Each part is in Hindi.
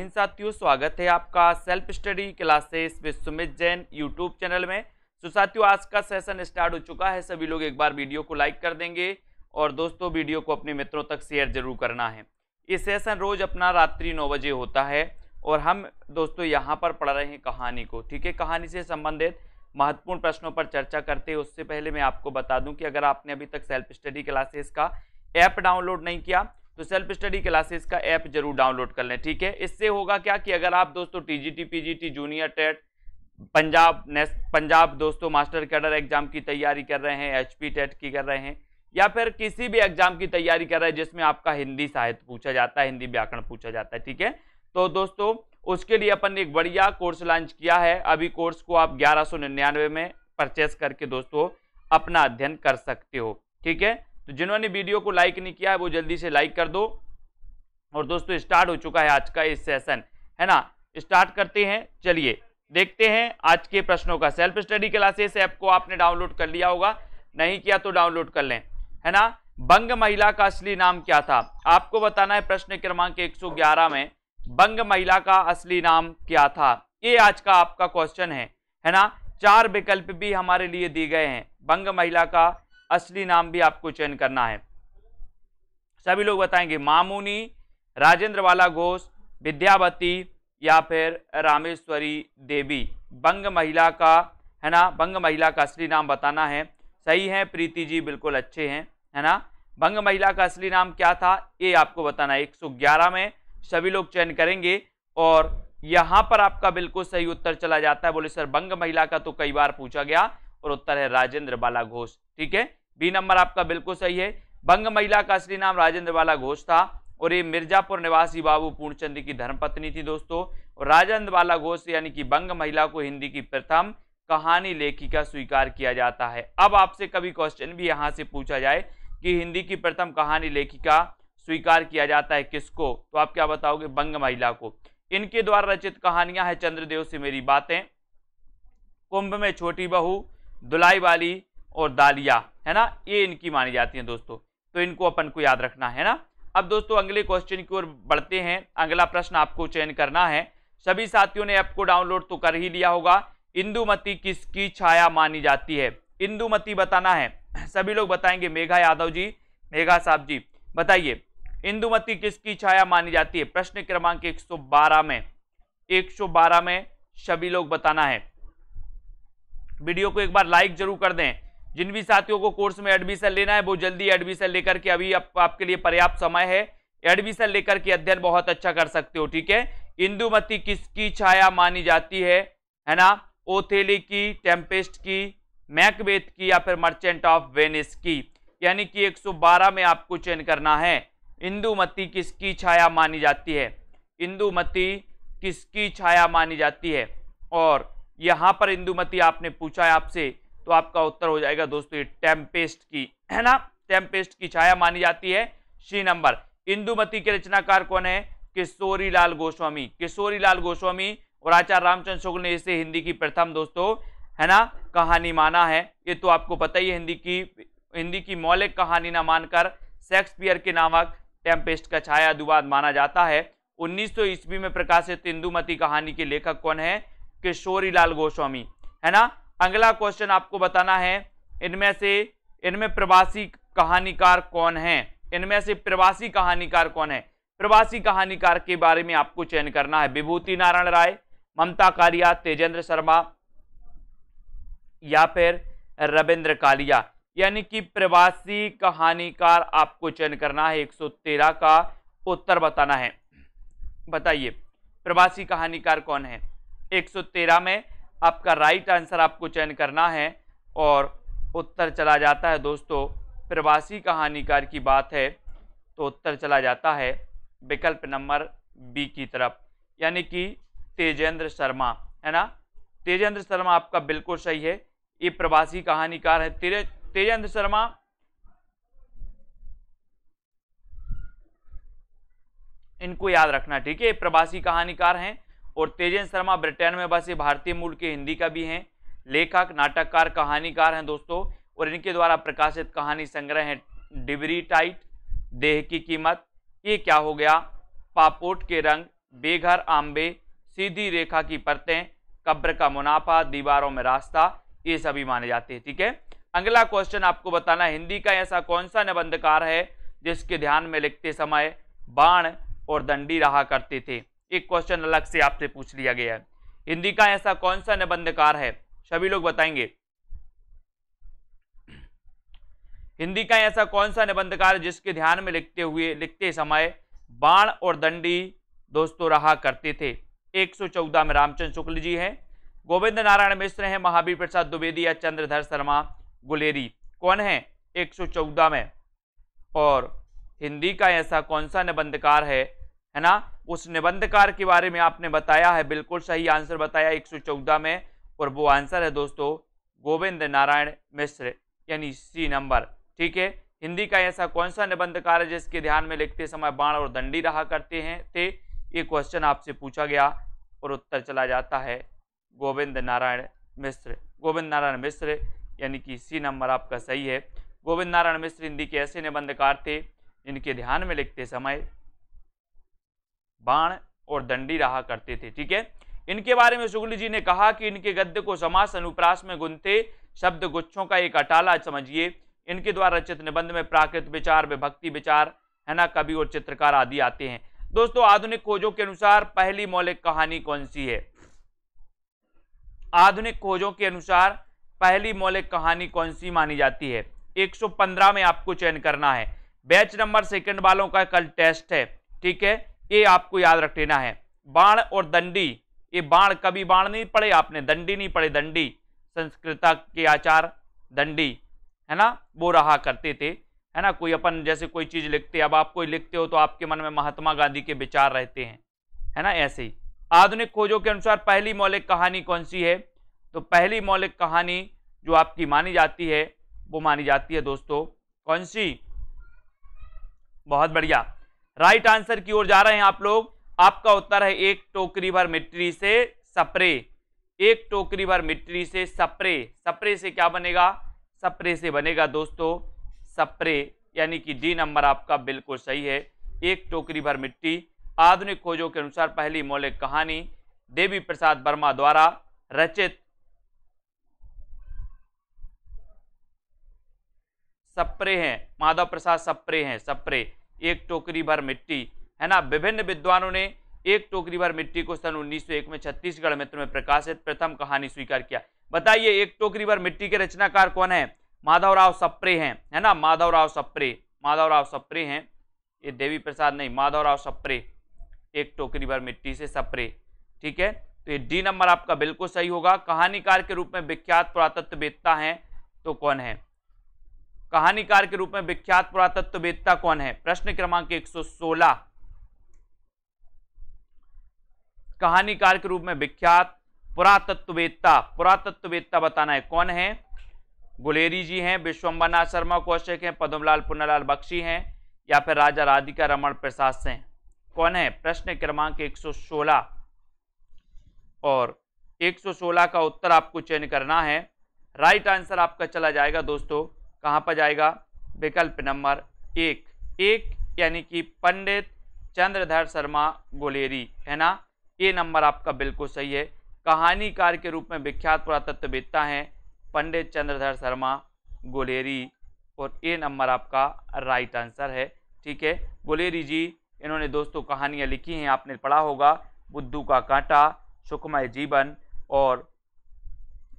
इन साथियों स्वागत है आपका self study classes with Sumit Jain YouTube channel में तो साथियों आज का सेशन स्टार्ट हो चुका है सभी लोग एक बार वीडियो को लाइक कर देंगे और दोस्तों वीडियो को अपने मित्रों तक शेयर जरूर करना है ये सेशन रोज़ अपना रात्रि नौ बजे होता है और हम दोस्तों यहाँ पर पढ़ रहे हैं कहानी को ठीक है कहानी से संबंधित महत्वपूर्ण प्रश्नों पर चर्चा करते हैं उससे पहले मैं आपको बता दूं कि अगर आपने अभी तक सेल्फ स्टडी क्लासेस का ऐप डाउनलोड नहीं किया तो सेल्फ स्टडी क्लासेस का ऐप जरूर डाउनलोड कर लें ठीक है इससे होगा क्या कि अगर आप दोस्तों T T G P G T junior TET Punjab ने पंजाब दोस्तों मास्टर कैडर एग्जाम की तैयारी कर रहे हैं एच पी टेट की कर रहे हैं या फिर किसी भी एग्जाम की तैयारी कर रहे हैं जिसमें आपका हिंदी साहित्य पूछा जाता है हिंदी व्याकरण पूछा जाता है ठीक है तो दोस्तों उसके लिए अपन ने एक बढ़िया कोर्स लॉन्च किया है अभी कोर्स को आप ग्यारह में परचेस करके दोस्तों अपना अध्ययन कर सकते हो ठीक है तो जिन्होंने वीडियो को लाइक नहीं किया है वो जल्दी से लाइक कर दो और दोस्तों स्टार्ट हो चुका है आज का इस सेशन है ना स्टार्ट करते हैं चलिए देखते हैं आज के प्रश्नों का सेल्फ स्टडी क्लासेस ऐप को आपने डाउनलोड कर लिया होगा नहीं किया तो डाउनलोड कर लें है ना बंग महिला का असली नाम क्या था आपको बताना है प्रश्न क्रमांक एक में बंग महिला का असली नाम क्या था ये आज का आपका क्वेश्चन है है ना चार विकल्प भी हमारे लिए दिए गए हैं बंग महिला का असली नाम भी आपको चयन करना है सभी लोग बताएंगे मामूनी राजेंद्र वाला घोष विद्यावती या फिर रामेश्वरी देवी बंग महिला का है ना बंग महिला का असली नाम बताना है सही है प्रीति जी बिल्कुल अच्छे हैं है ना बंग महिला का असली नाम क्या था ये आपको बताना है 111 में सभी लोग चयन करेंगे और यहाँ पर आपका बिल्कुल सही उत्तर चला जाता है बोले सर बंग महिला का तो कई बार पूछा गया और उत्तर है राजेंद्र बाला घोष ठीक है बी नंबर आपका बिल्कुल सही है बंग महिला का असली नाम राजेंद्र बाला घोष था और ये मिर्जापुर निवासी बाबू पूर्णचंद्र की धर्मपत्नी थी दोस्तों और राजेंद्र बाला घोष यानी कि बंग महिला को हिंदी की प्रथम कहानी लेखिका स्वीकार किया जाता है अब आपसे कभी क्वेश्चन भी यहाँ से पूछा जाए कि हिंदी की प्रथम कहानी लेखिका स्वीकार किया जाता है किसको तो आप क्या बताओगे बंग महिला को इनके द्वारा रचित कहानियां हैं चंद्रदेव से मेरी बातें कुंभ में छोटी बहू दुलाई वाली और दालिया है ना ये इनकी मानी जाती हैं दोस्तों तो इनको अपन को याद रखना है ना अब दोस्तों अगले क्वेश्चन की ओर बढ़ते हैं अगला प्रश्न आपको चयन करना है सभी साथियों ने ऐप को डाउनलोड तो कर ही लिया होगा इंदुमती किसकी छाया मानी जाती है इंदुमती बताना है सभी लोग बताएंगे मेघा यादव जी मेघा साहब जी बताइए इंदुमती किसकी छाया मानी जाती है प्रश्न क्रमांक 112 में 112 में सभी लोग बताना है वीडियो को एक बार लाइक जरूर कर दें जिन भी साथियों को कोर्स में एडमिशन लेना है वो जल्दी एडमिशन लेकर के अभी आप, आपके लिए पर्याप्त समय है एडमिशन लेकर के अध्ययन बहुत अच्छा कर सकते हो ठीक है इंदुमती किसकी छाया मानी जाती है है ना ओथेली की टेम्पेस्ट की मैकबेथ की या फिर मर्चेंट ऑफ वेनिस की यानी कि 112 में आपको चयन करना है इंदुमती किसकी छाया मानी जाती है इंदुमती किसकी छाया मानी जाती है और यहाँ पर इंदुमती आपने पूछा है आपसे तो आपका उत्तर हो जाएगा दोस्तों ये टेम्पेस्ट की है ना टेम्पेस्ट की छाया मानी जाती है सी नंबर इंदुमती के रचनाकार कौन है किशोरी लाल गोस्वामी किशोरी लाल गोस्वामी और आचार्य रामचंद्र शुक्ल ने इसे हिंदी की प्रथम दोस्तों है ना कहानी माना है ये तो आपको पता ही है हिंदी की हिंदी की मौलिक कहानी ना मानकर शेक्सपियर के नामक टेम्पेस्ट का छाया अनुवाद माना जाता है 1900 सौ ईस्वी में प्रकाशित इंदुमती कहानी के लेखक कौन है किशोरी लाल गोस्वामी है ना अगला क्वेश्चन आपको बताना है इनमें से इनमें प्रवासी कहानीकार कौन है इनमें से प्रवासी कहानीकार कौन है प्रवासी कहानीकार के बारे में आपको चयन करना है विभूति नारायण राय ममता कालिया तेजेंद्र शर्मा या फिर रविंद्र कालिया यानी कि प्रवासी कहानीकार आपको चयन करना है 113 का उत्तर बताना है बताइए प्रवासी कहानीकार कौन है 113 में आपका राइट आंसर आपको चयन करना है और उत्तर चला जाता है दोस्तों प्रवासी कहानीकार की बात है तो उत्तर चला जाता है विकल्प नंबर बी की तरफ यानी कि तेजेंद्र शर्मा है ना तेजेंद्र शर्मा आपका बिल्कुल सही है ये प्रवासी कहानीकार है तेरे तेजेंद्र शर्मा इनको याद रखना ठीक है प्रवासी कहानीकार हैं और तेजेंद्र शर्मा ब्रिटेन में बसे भारतीय मूल के हिंदी का भी हैं लेखक नाटककार कहानीकार हैं दोस्तों और इनके द्वारा प्रकाशित कहानी संग्रह हैं डिबरी टाइट देह की कीमत ये क्या हो गया पापोट के रंग बेघर आम्बे सीधी रेखा की परतें कब्र का मुनाफा दीवारों में रास्ता ये सभी माने जाते हैं ठीक है अगला क्वेश्चन आपको बताना हिंदी का ऐसा कौन सा निबंधकार है जिसके ध्यान में लिखते समय बाण और दंडी रहा करते थे एक क्वेश्चन अलग से आपसे पूछ लिया गया है हिंदी का ऐसा कौन सा निबंधकार है सभी लोग बताएंगे हिंदी का ऐसा कौन सा निबंधकार जिसके ध्यान में लिखते हुए लिखते समय बाण और दंडी दोस्तों रहा करते थे 114 में रामचंद्र शुक्ल जी हैं गोविंद नारायण मिश्र हैं महावीर प्रसाद द्विवेदी या चंद्रधर शर्मा गुलेरी कौन है 114 में और हिंदी का ऐसा कौन सा निबंधकार है है ना उस निबंधकार के बारे में आपने बताया है बिल्कुल सही आंसर बताया 114 में और वो आंसर है दोस्तों गोविंद नारायण मिश्र यानी सी नंबर ठीक है हिंदी का ऐसा कौन सा निबंधकार है जिसके ध्यान में लिखते समय बाण और दंडी रहा करते हैं थे ये क्वेश्चन आपसे पूछा गया और उत्तर चला जाता है गोविंद नारायण मिश्र गोविंद नारायण मिश्र यानी कि सी नंबर आपका सही है गोविंद नारायण मिश्र हिंदी के ऐसे निबंधकार थे जिनके ध्यान में लिखते समय बाण और दंडी रहा करते थे ठीक है इनके बारे में शुक्ल जी ने कहा कि इनके गद्य को समास अनुप्रास में गुनते शब्द गुच्छों का एक अटाला समझिए इनके द्वारा रचित निबंध में प्राकृत विचार विभक्ति विचार है ना कवि और चित्रकार आदि आते हैं दोस्तों आधुनिक खोजों के अनुसार पहली मौलिक कहानी कौन सी है आधुनिक खोजों के अनुसार पहली मौलिक कहानी कौन सी मानी जाती है 115 में आपको चयन करना है बैच नंबर सेकंड वालों का कल टेस्ट है ठीक है ये आपको याद रख लेना है बाण और दंडी ये बाण कभी बाण नहीं पढ़े आपने दंडी नहीं पढ़े दंडी संस्कृता के आचार दंडी है ना वो रहा करते थे है ना कोई अपन जैसे कोई चीज़ लिखते अब आप कोई लिखते हो तो आपके मन में महात्मा गांधी के विचार रहते हैं है ना ऐसे ही आधुनिक खोजों के अनुसार पहली मौलिक कहानी कौन सी है तो पहली मौलिक कहानी जो आपकी मानी जाती है वो मानी जाती है दोस्तों कौन सी बहुत बढ़िया राइट आंसर की ओर जा रहे हैं आप लोग आपका उत्तर है एक टोकरी भर मिट्टी से सप्रे एक टोकरी भर मिट्टी से सप्रे सप्रे से क्या बनेगा सप्रे से बनेगा दोस्तों सप्रे यानी कि डी नंबर आपका बिल्कुल सही है एक टोकरी भर मिट्टी आधुनिक खोजों के अनुसार पहली मौलिक कहानी देवी प्रसाद वर्मा द्वारा रचित सप्रे हैं माधव प्रसाद सप्रे हैं सप्रे एक टोकरी भर मिट्टी है ना विभिन्न विद्वानों ने एक टोकरी भर मिट्टी को सन 1901 में छत्तीसगढ़ मित्र में प्रकाशित प्रथम कहानी स्वीकार किया बताइए एक टोकरी भर मिट्टी के रचनाकार कौन है माधवराव सप्रे हैं है ना माधवराव सप्रे माधवराव सप्रे हैं ये देवी प्रसाद नहीं माधवराव सप्रे एक टोकरी भर मिट्टी से सप्रे ठीक है तो ये डी नंबर आपका बिल्कुल सही होगा कहानीकार के रूप में विख्यात पुरातत्ववेदता हैं तो कौन है कहानीकार के रूप में विख्यात पुरातत्ववेत्ता कौन है प्रश्न क्रमांक 116 कहानीकार के रूप में विख्यात पुरातत्ववेत्ता पुरातत्ववेत्ता बताना है कौन है गुलेरी जी हैं विश्वम्बरनाथ शर्मा कौशिक हैं पद्मलाल पुन्नालाल बख्शी हैं या फिर राजा राधिका रमण प्रसाद से कौन है प्रश्न क्रमांक 116 और 116 का उत्तर आपको चयन करना है राइट आंसर आपका चला जाएगा दोस्तों कहाँ पर जाएगा विकल्प नंबर एक एक यानी कि पंडित चंद्रधर शर्मा गोलेरी है ना ये नंबर आपका बिल्कुल सही है कहानीकार के रूप में विख्यात पुरातत्ववेत्ता हैं पंडित चंद्रधर शर्मा गोलेरी और ए नंबर आपका राइट आंसर है ठीक है गोलेरी जी इन्होंने दोस्तों कहानियाँ लिखी हैं आपने पढ़ा होगा बुद्धू का कांटा सुखमय जीवन और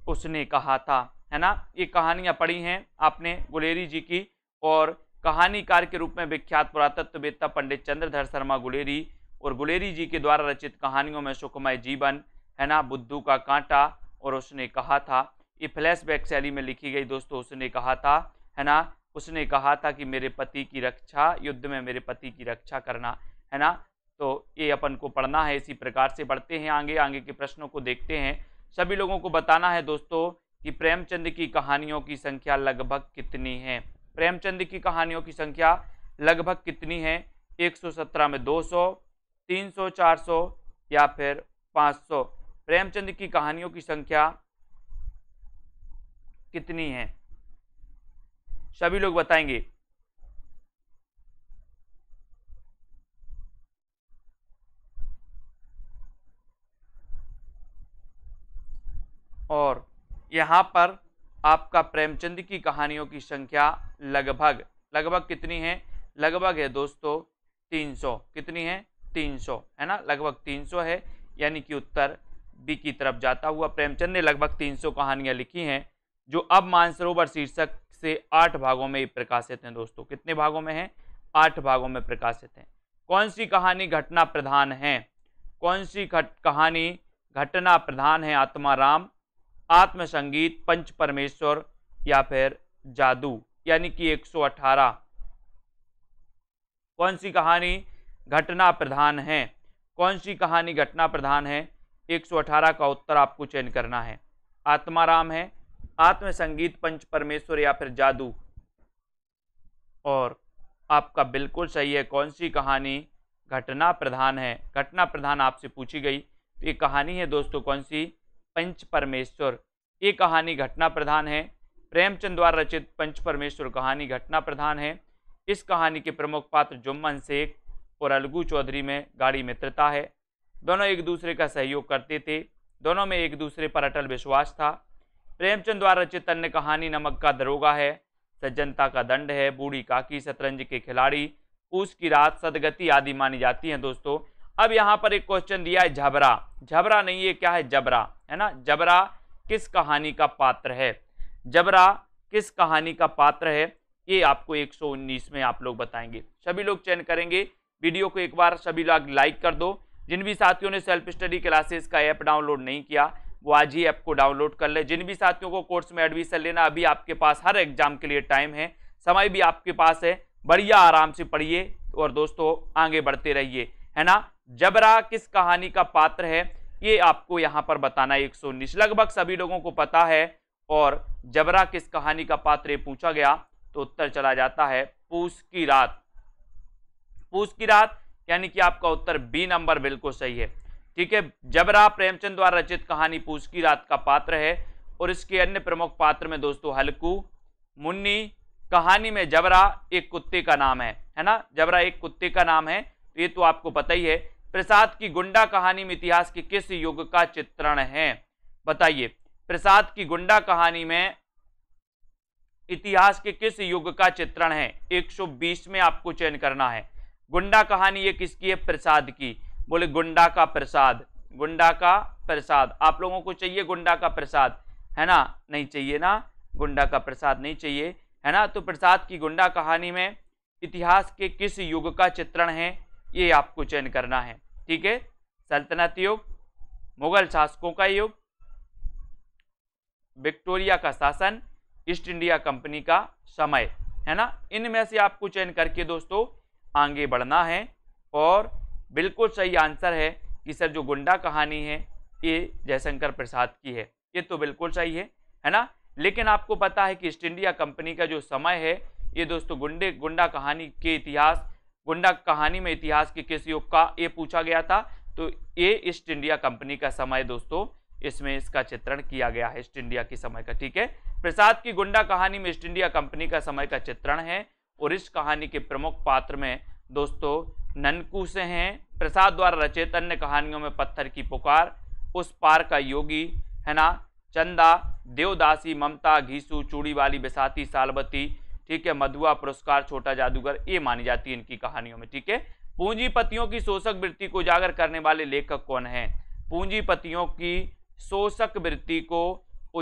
उसने कहा था है ना ये कहानियाँ पढ़ी हैं आपने गुलेरी जी की और कहानीकार के रूप में विख्यात पुरातत्ववेत्ता पंडित चंद्रधर शर्मा गुलेरी और गुलेरी जी के द्वारा रचित कहानियों में सुखमय जीवन है ना बुद्धू का कांटा और उसने कहा था ये फ्लैशबैक शैली में लिखी गई दोस्तों उसने कहा था है ना उसने कहा था कि मेरे पति की रक्षा युद्ध में मेरे पति की रक्षा करना है ना तो ये अपन को पढ़ना है इसी प्रकार से बढ़ते हैं आगे आगे के प्रश्नों को देखते हैं सभी लोगों को बताना है दोस्तों कि प्रेमचंद की कहानियों की संख्या लगभग कितनी है प्रेमचंद की कहानियों की संख्या लगभग कितनी है 117 में 200, 300, 400 या फिर 500 प्रेमचंद की कहानियों की संख्या कितनी है सभी लोग बताएंगे और यहाँ पर आपका प्रेमचंद की कहानियों की संख्या लगभग लगभग कितनी है लगभग है दोस्तों 300 कितनी है 300 है ना लगभग 300 है यानी कि उत्तर बी की तरफ जाता हुआ प्रेमचंद ने लगभग 300 कहानियाँ लिखी हैं जो अब मानसरोवर शीर्षक से आठ भागों में प्रकाशित हैं दोस्तों कितने भागों में हैं आठ भागों में प्रकाशित हैं कौन सी कहानी घटना प्रधान है कौन सी घट कहानी घटना प्रधान है आत्मा राम आत्मसंगीत पंच परमेश्वर या फिर जादू यानी कि 118 कौन सी कहानी घटना प्रधान है कौन सी कहानी घटना प्रधान है 118 का उत्तर आपको चयन करना है आत्माराम है आत्मसंगीत पंच परमेश्वर या फिर जादू और आपका बिल्कुल सही है कौन सी कहानी घटना प्रधान है घटना प्रधान आपसे पूछी गई तो ये कहानी है दोस्तों कौन सी पंच परमेश्वर ये कहानी घटना प्रधान है प्रेमचंद द्वारा रचित पंच परमेश्वर कहानी घटना प्रधान है इस कहानी के प्रमुख पात्र जुम्मन शेख और अलगू चौधरी में गाढ़ी मित्रता है दोनों एक दूसरे का सहयोग करते थे दोनों में एक दूसरे पर अटल विश्वास था प्रेमचंद द्वारा रचित अन्य कहानी नमक का दरोगा है सज्जनता का दंड है बूढ़ी काकी शतरंज के खिलाड़ी उसकी रात सदगति आदि मानी जाती हैं दोस्तों अब यहाँ पर एक क्वेश्चन दिया है झबरा झबरा नहीं है क्या है जबरा है ना जबरा किस कहानी का पात्र है जबरा किस कहानी का पात्र है ये आपको 119 में आप लोग बताएंगे सभी लोग चयन करेंगे वीडियो को एक बार सभी लोग लाइक कर दो जिन भी साथियों ने सेल्फ स्टडी क्लासेस का ऐप डाउनलोड नहीं किया वो आज ही ऐप को डाउनलोड कर ले जिन भी साथियों को कोर्स में एडमिशन लेना अभी आपके पास हर एग्जाम के लिए टाइम है समय भी आपके पास है बढ़िया आराम से पढ़िए और दोस्तों आगे बढ़ते रहिए है ना जबरा किस कहानी का पात्र है ये आपको यहाँ पर बताना है एक लगभग सभी लोगों को पता है और जबरा किस कहानी का पात्र पूछा गया तो उत्तर चला जाता है पूस की रात पूस की रात यानी कि आपका उत्तर बी नंबर बिल्कुल सही है ठीक है जबरा प्रेमचंद द्वारा रचित कहानी पूस की रात का पात्र है और इसके अन्य प्रमुख पात्र में दोस्तों हल्कू मुन्नी कहानी में जबरा एक कुत्ते का नाम है है ना जबरा एक कुत्ते का नाम है ये तो आपको पता ही है प्रसाद की गुंडा कहानी में इतिहास के किस युग का चित्रण है बताइए प्रसाद की गुंडा कहानी में इतिहास के किस युग का चित्रण है 120 में आपको चयन करना है गुंडा कहानी ये किसकी है प्रसाद की बोले गुंडा का प्रसाद गुंडा का प्रसाद आप लोगों को चाहिए गुंडा का प्रसाद है ना नहीं चाहिए ना गुंडा का प्रसाद नहीं चाहिए है ना तो प्रसाद की गुंडा कहानी में इतिहास के किस युग का चित्रण है ये आपको चयन करना है ठीक है सल्तनत युग मुगल शासकों का युग विक्टोरिया का शासन ईस्ट इंडिया कंपनी का समय है ना इनमें से आपको चयन करके दोस्तों आगे बढ़ना है और बिल्कुल सही आंसर है कि सर जो गुंडा कहानी है ये जयशंकर प्रसाद की है ये तो बिल्कुल सही है है ना लेकिन आपको पता है कि ईस्ट इंडिया कंपनी का जो समय है ये दोस्तों गुंडे गुंडा कहानी के इतिहास गुंडा कहानी में इतिहास के किस युग का ये पूछा गया था तो ये ईस्ट इंडिया कंपनी का समय दोस्तों इसमें इसका चित्रण किया गया है ईस्ट इंडिया की समय का ठीक है प्रसाद की गुंडा कहानी में ईस्ट इंडिया कंपनी का समय का चित्रण है और इस कहानी के प्रमुख पात्र में दोस्तों ननकू से हैं प्रसाद द्वारा रचित अन्य कहानियों में पत्थर की पुकार उस पार का योगी है ना चंदा देवदासी ममता घीसू चूड़ी वाली बिसाती सालबती ठीक है मधुआ पुरस्कार छोटा जादूगर ये मानी जाती है इनकी कहानियों में ठीक है पूंजीपतियों की शोषक वृत्ति को उजागर करने वाले लेखक कौन हैं पूंजीपतियों की शोषक वृत्ति को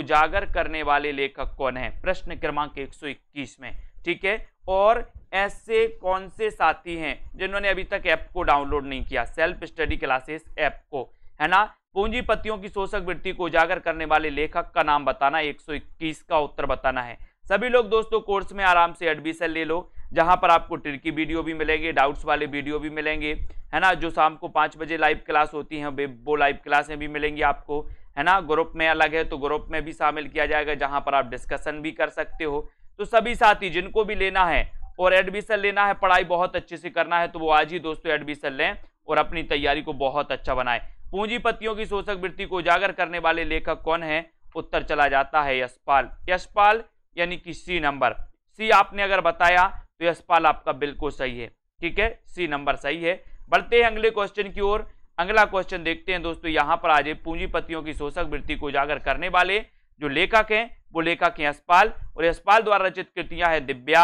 उजागर करने वाले लेखक कौन हैं प्रश्न क्रमांक इक्कीस में ठीक है और ऐसे कौन से साथी हैं जिन्होंने अभी तक ऐप को डाउनलोड नहीं किया सेल्फ स्टडी क्लासेस ऐप को है ना पूंजीपतियों की शोषक वृत्ति को उजागर करने वाले लेखक का नाम बताना 121 का उत्तर बताना है सभी लोग दोस्तों कोर्स में आराम से एडमिशन ले लो जहाँ पर आपको ट्रिकी वीडियो भी मिलेंगे डाउट्स वाले वीडियो भी मिलेंगे है ना जो शाम को पाँच बजे लाइव क्लास होती हैं वो लाइव क्लासें भी मिलेंगी आपको है ना ग्रुप में अलग है तो ग्रुप में भी शामिल किया जाएगा जहाँ पर आप डिस्कशन भी कर सकते हो तो सभी साथी जिनको भी लेना है और एडमिशन लेना है पढ़ाई बहुत अच्छे से करना है तो वो आज ही दोस्तों एडमिशन लें और अपनी तैयारी को बहुत अच्छा बनाएं पूंजीपतियों की शोषक वृत्ति को उजागर करने वाले लेखक कौन है उत्तर चला जाता है यशपाल यशपाल यानी कि सी नंबर सी आपने अगर बताया तो यशपाल आपका बिल्कुल सही है ठीक है सी नंबर सही है बढ़ते हैं अगले क्वेश्चन की ओर अगला क्वेश्चन देखते हैं दोस्तों यहाँ पर आज पूंजीपतियों की शोषक वृत्ति को उजागर करने वाले जो लेखक हैं वो लेखक हैं यशपाल और यशपाल द्वारा रचित कृतियां हैं दिव्या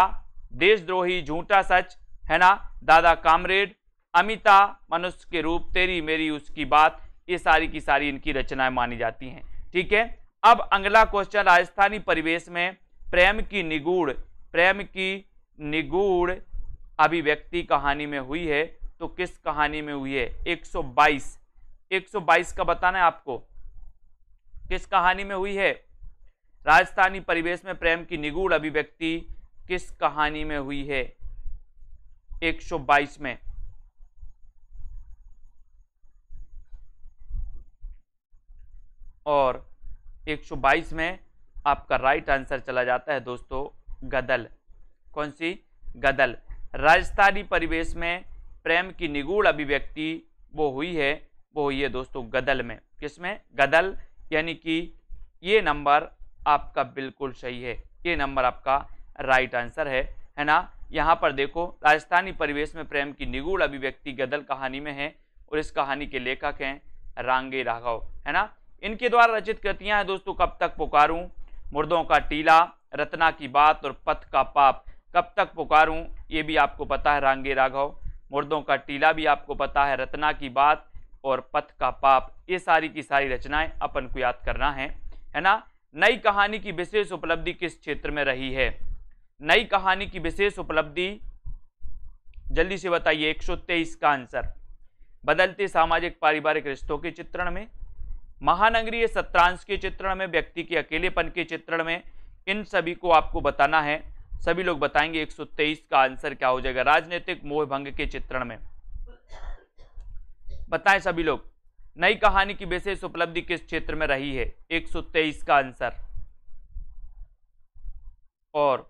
देशद्रोही झूठा सच है ना दादा कामरेड अमिता मनुष्य के रूप तेरी मेरी उसकी बात ये सारी की सारी इनकी रचनाएं मानी जाती हैं ठीक है अब अगला क्वेश्चन राजस्थानी परिवेश में प्रेम की निगूढ़ प्रेम की निगूढ़ अभिव्यक्ति कहानी में हुई है तो किस कहानी में हुई है 122 122 का बताना है आपको किस कहानी में हुई है राजस्थानी परिवेश में प्रेम की निगूढ़ अभिव्यक्ति किस कहानी में हुई है 122 में और 122 में आपका राइट आंसर चला जाता है दोस्तों गदल कौन सी गदल राजस्थानी परिवेश में प्रेम की निगूढ़ अभिव्यक्ति वो हुई है वो हुई है दोस्तों गदल में किसमें गदल यानी कि ये नंबर आपका बिल्कुल सही है ये नंबर आपका राइट आंसर है है ना यहाँ पर देखो राजस्थानी परिवेश में प्रेम की निगूढ़ अभिव्यक्ति गदल कहानी में है और इस कहानी के लेखक हैं रांगे राघव है ना इनके द्वारा रचित कृतियाँ हैं दोस्तों कब तक पुकारूँ मुर्दों का टीला रत्ना की बात और पथ का पाप कब तक पुकारूं ये भी आपको पता है रांगे राघव मुर्दों का टीला भी आपको पता है रत्ना की बात और पथ का पाप ये सारी की सारी रचनाएं अपन को याद करना है है ना नई कहानी की विशेष उपलब्धि किस क्षेत्र में रही है नई कहानी की विशेष उपलब्धि जल्दी से बताइए 123 का आंसर बदलते सामाजिक पारिवारिक रिश्तों के चित्रण में महानगरीय सत्रांश के चित्रण में व्यक्ति के अकेलेपन के चित्रण में इन सभी को आपको बताना है सभी लोग बताएंगे 123 का आंसर क्या हो जाएगा राजनीतिक मोह भंग के चित्रण में बताएं सभी लोग नई कहानी की विशेष उपलब्धि किस क्षेत्र में रही है 123 का आंसर और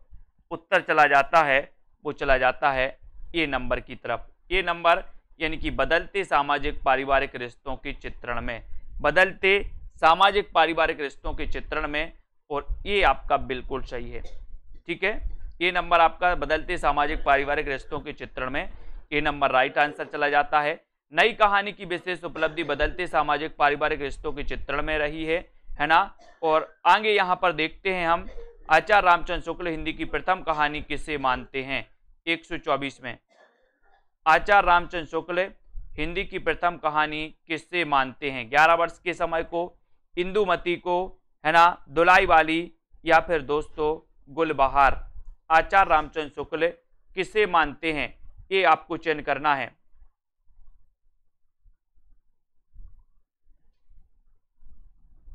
उत्तर चला जाता है वो चला जाता है ए नंबर की तरफ ए नंबर यानी कि बदलते सामाजिक पारिवारिक रिश्तों के चित्रण में बदलते सामाजिक पारिवारिक रिश्तों के चित्रण में और ये आपका बिल्कुल सही है ठीक है ये नंबर आपका बदलते सामाजिक पारिवारिक रिश्तों के चित्रण में ये नंबर राइट आंसर चला जाता है नई कहानी की विशेष उपलब्धि बदलते सामाजिक पारिवारिक रिश्तों के चित्रण में रही है है ना और आगे यहाँ पर देखते हैं हम आचार्य रामचंद्र शुक्ल हिंदी की प्रथम कहानी किसे मानते हैं 124 में आचार्य रामचंद्र शुक्ल हिंदी की प्रथम कहानी किससे मानते हैं ग्यारह वर्ष के समय को इंदुमती को है ना दुलाई वाली या फिर दोस्तों गुलबहार आचार्य रामचंद्र शुक्ल किसे मानते हैं ये आपको चयन करना है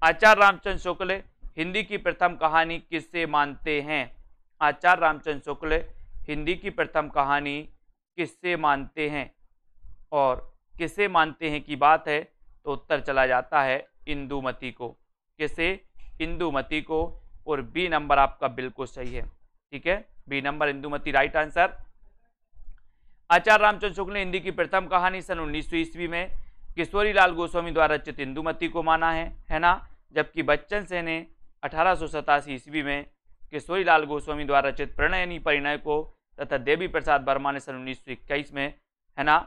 आचार्य रामचंद्र शुक्ल हिंदी की प्रथम कहानी किससे मानते हैं आचार्य रामचंद्र शुक्ल हिंदी की प्रथम कहानी किससे मानते हैं और किसे मानते हैं की बात है तो उत्तर चला जाता है इंदुमती को किसे इंदुमती को और बी नंबर आपका बिल्कुल सही है ठीक है B number Indumati right answer Acharya Ramchandra Shukla ने हिंदी की प्रथम कहानी सन उन्नीस ईस्वी में किशोरी लाल गोस्वामी द्वारा रचित इंदुमती को माना है है ना जबकि बच्चन से ने अठारह ईस्वी में किशोरी लाल गोस्वामी द्वारा रचित प्रणयनी परिणय को तथा देवी प्रसाद वर्मा ने सन उन्नीस में है ना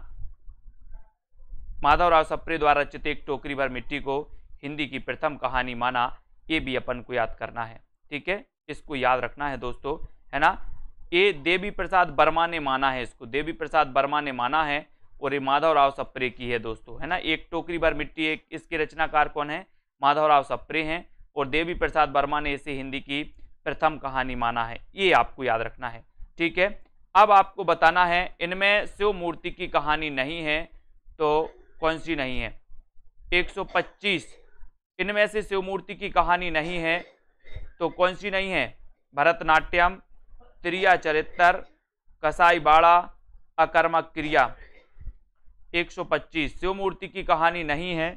माधवराव सप्रे द्वारा रचित एक टोकरी भर मिट्टी को हिंदी की प्रथम कहानी माना ये भी अपन को याद करना है ठीक है इसको याद रखना है दोस्तों है ना ये देवी प्रसाद वर्मा ने माना है इसको देवी प्रसाद वर्मा ने माना है और ये माधवराव सप्रे की है दोस्तों है ना एक टोकरी भर मिट्टी एक इसके रचनाकार कौन है माधवराव सप्रे हैं और देवी प्रसाद वर्मा ने इसे हिंदी की प्रथम कहानी माना है ये आपको याद रखना है ठीक है अब आपको बताना है इनमें शिव मूर्ति की कहानी नहीं है तो कौन सी नहीं है 125 इनमें से शिवमूर्ति की कहानी नहीं है तो कौन सी नहीं है भरतनाट्यम त्रिया चरित्र कसाई बाड़ा अकर्मक क्रिया 125 शिवमूर्ति की कहानी नहीं है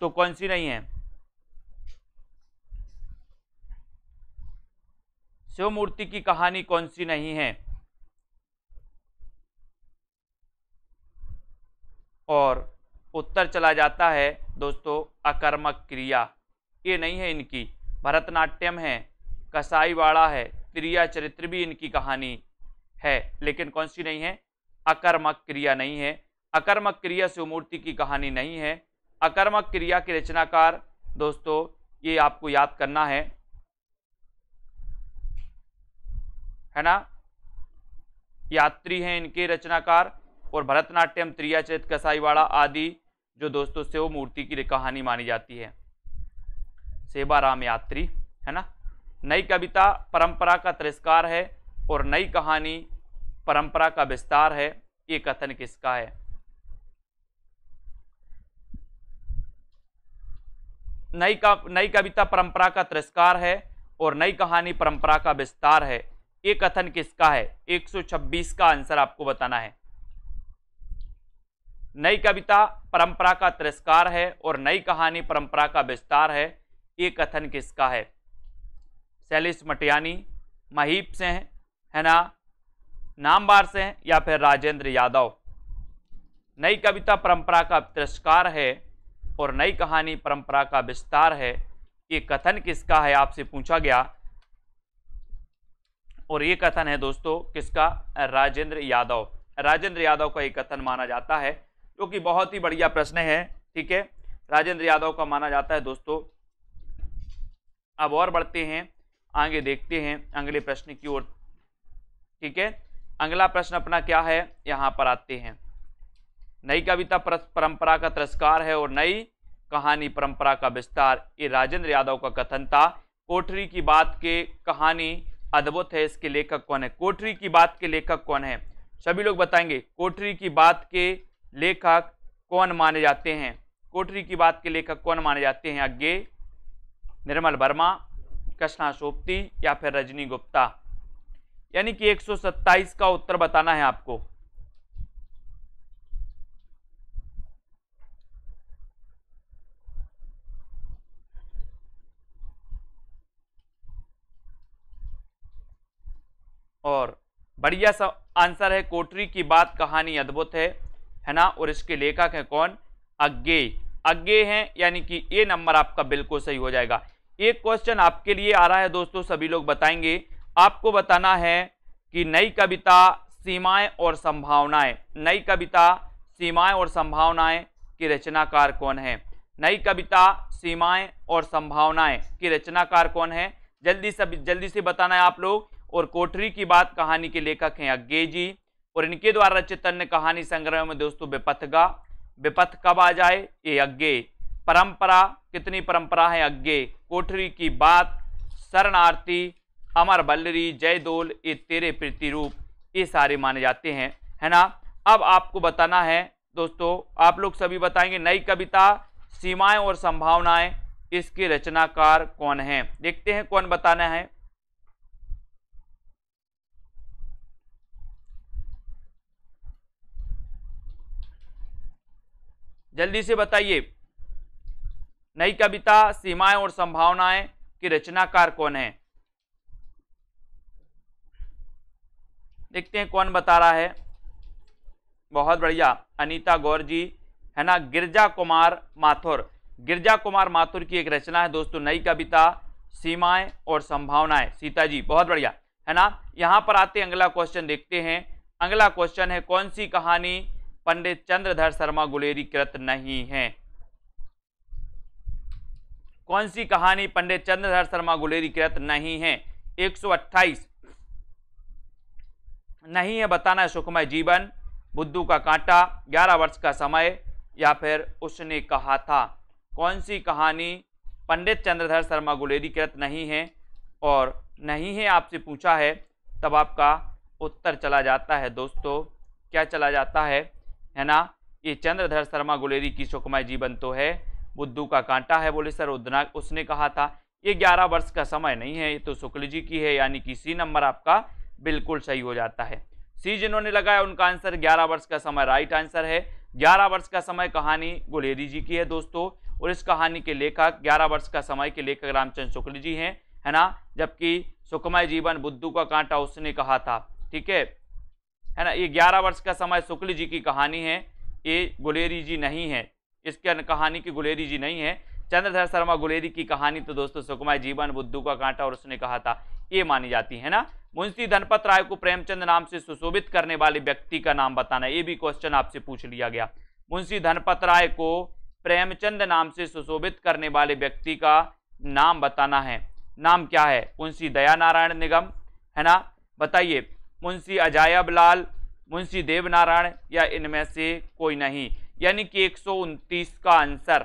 तो कौन सी नहीं है शिवमूर्ति की कहानी कौन सी नहीं है और उत्तर चला जाता है दोस्तों अकर्मक क्रिया ये नहीं है इनकी भरतनाट्यम है कसाईवाड़ा है क्रिया चरित्र भी इनकी कहानी है लेकिन कौन सी नहीं है अकर्मक क्रिया नहीं है अकर्मक क्रिया मूर्ति की कहानी नहीं है अकर्मक क्रिया के रचनाकार दोस्तों ये आपको याद करना है है ना यात्री हैं इनके रचनाकार और भरतनाट्यम त्रियाचरित कसाईवाड़ा आदि जो दोस्तों शिव मूर्ति की कहानी मानी जाती है राम यात्री है ना नई कविता परंपरा का तिरस्कार है और नई कहानी परंपरा का विस्तार है ये कथन किसका है नई का नई कविता परंपरा का तिरस्कार है और नई कहानी परंपरा का विस्तार है ये कथन किसका है 126 का आंसर आपको बताना है नई कविता परंपरा का तिरस्कार है और नई कहानी परंपरा का विस्तार है ये कथन किसका है शैलिस मटियानी महीप से हैं है ना नामबार से हैं या फिर राजेंद्र यादव नई कविता परंपरा का तिरस्कार है और नई कहानी परंपरा का विस्तार है ये कथन किसका है आपसे पूछा गया और ये कथन है दोस्तों किसका राजेंद्र यादव राजेंद्र यादव का ये कथन माना जाता है जो कि बहुत ही बढ़िया प्रश्न है ठीक है राजेंद्र यादव का माना जाता है दोस्तों अब और बढ़ते हैं आगे देखते हैं अगले प्रश्न की ओर ठीक है अगला प्रश्न अपना क्या है यहाँ पर आते हैं नई कविता परंपरा का तिरस्कार है और नई कहानी परंपरा का विस्तार ये राजेंद्र यादव का कथन था कोठरी की बात के कहानी अद्भुत है इसके लेखक कौन है कोठरी की बात के लेखक कौन है सभी लोग बताएंगे कोठरी की बात के लेखक कौन माने जाते हैं कोटरी की बात के लेखक कौन माने जाते हैं अज्ञे निर्मल वर्मा कृष्णा सोप्ती या फिर रजनी गुप्ता यानी कि 127 का उत्तर बताना है आपको और बढ़िया सा आंसर है कोटरी की बात कहानी अद्भुत है है ना और इसके लेखक हैं कौन अज्ञे अज्ञे हैं यानी कि ए नंबर आपका बिल्कुल सही हो जाएगा एक क्वेश्चन आपके लिए आ रहा है दोस्तों सभी लोग बताएंगे आपको बताना है कि नई कविता सीमाएं और संभावनाएं नई कविता सीमाएं और संभावनाएं की रचनाकार कौन है नई कविता सीमाएं और संभावनाएं की रचनाकार कौन है जल्दी से जल्दी से बताना है आप लोग और कोठरी की बात कहानी के लेखक हैं अज्ञे जी और इनके द्वारा रचित अन्य कहानी संग्रह में दोस्तों बेपथगा बेपथ कब आ जाए ये अज्ञे परंपरा कितनी परंपरा है अज्ञे कोठरी की बात शरणार्थी अमर बल्लरी जयदोल ये तेरे प्रतिरूप ये सारे माने जाते हैं है ना अब आपको बताना है दोस्तों आप लोग सभी बताएंगे नई कविता सीमाएं और संभावनाएं इसके रचनाकार कौन हैं देखते हैं कौन बताना है जल्दी से बताइए नई कविता सीमाएं और संभावनाएं की रचनाकार कौन है देखते हैं कौन बता रहा है बहुत बढ़िया अनीता गौर जी है ना गिरजा कुमार माथुर गिरजा कुमार माथुर की एक रचना है दोस्तों नई कविता सीमाएं और संभावनाएं सीता जी बहुत बढ़िया है ना यहां पर आते अगला क्वेश्चन देखते हैं अगला क्वेश्चन है कौन सी कहानी पंडित चंद्रधर शर्मा गुलेरीकृत नहीं है कौन सी कहानी पंडित चंद्रधर शर्मा गुलेरीकृत नहीं है 128 नहीं है बताना सुखमय जीवन बुद्धू का कांटा 11 वर्ष का समय या फिर उसने कहा था कौन सी कहानी पंडित चंद्रधर शर्मा गुलेरीकृत नहीं है और नहीं है आपसे पूछा है तब आपका उत्तर चला जाता है दोस्तों क्या चला जाता है है ना ये चंद्रधर शर्मा गुलेरी की सुखमय जीवन तो है बुद्धू का कांटा है बोले सर उदना उसने कहा था ये ग्यारह वर्ष का समय नहीं है ये तो शुक्ल जी की है यानी कि सी नंबर आपका बिल्कुल सही हो जाता है सी जिन्होंने लगाया उनका आंसर ग्यारह वर्ष का समय राइट आंसर है ग्यारह वर्ष का समय कहानी गुलेरी जी की है दोस्तों और इस कहानी के लेखक ग्यारह वर्ष का समय के लेखक रामचंद्र शुक्ल जी हैं है ना जबकि सुखमय जीवन बुद्धू का कांटा उसने कहा था ठीक है है ना ये ग्यारह वर्ष का समय शुक्ल जी की कहानी है ये गुलेरी जी नहीं है इसके कहानी की गुलेरी जी नहीं है चंद्रधर शर्मा गुलेरी की कहानी तो दोस्तों सुकमा जीवन बुद्धू का कांटा और उसने कहा था ये मानी जाती है ना मुंशी धनपत राय को प्रेमचंद नाम से सुशोभित करने वाले व्यक्ति का नाम बताना ये भी क्वेश्चन आपसे पूछ लिया गया मुंशी धनपत राय को प्रेमचंद नाम से सुशोभित करने वाले व्यक्ति का नाम बताना है नाम क्या है मुंशी दया नारायण निगम है ना बताइए मुंशी अजायब लाल मुंशी देवनारायण या इनमें से कोई नहीं यानी कि एक का आंसर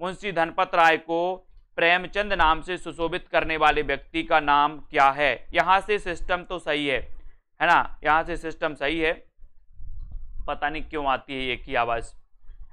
मुंशी धनपत राय को प्रेमचंद नाम से सुशोभित करने वाले व्यक्ति का नाम क्या है यहाँ से सिस्टम तो सही है है ना यहाँ से सिस्टम सही है पता नहीं क्यों आती है ये की आवाज़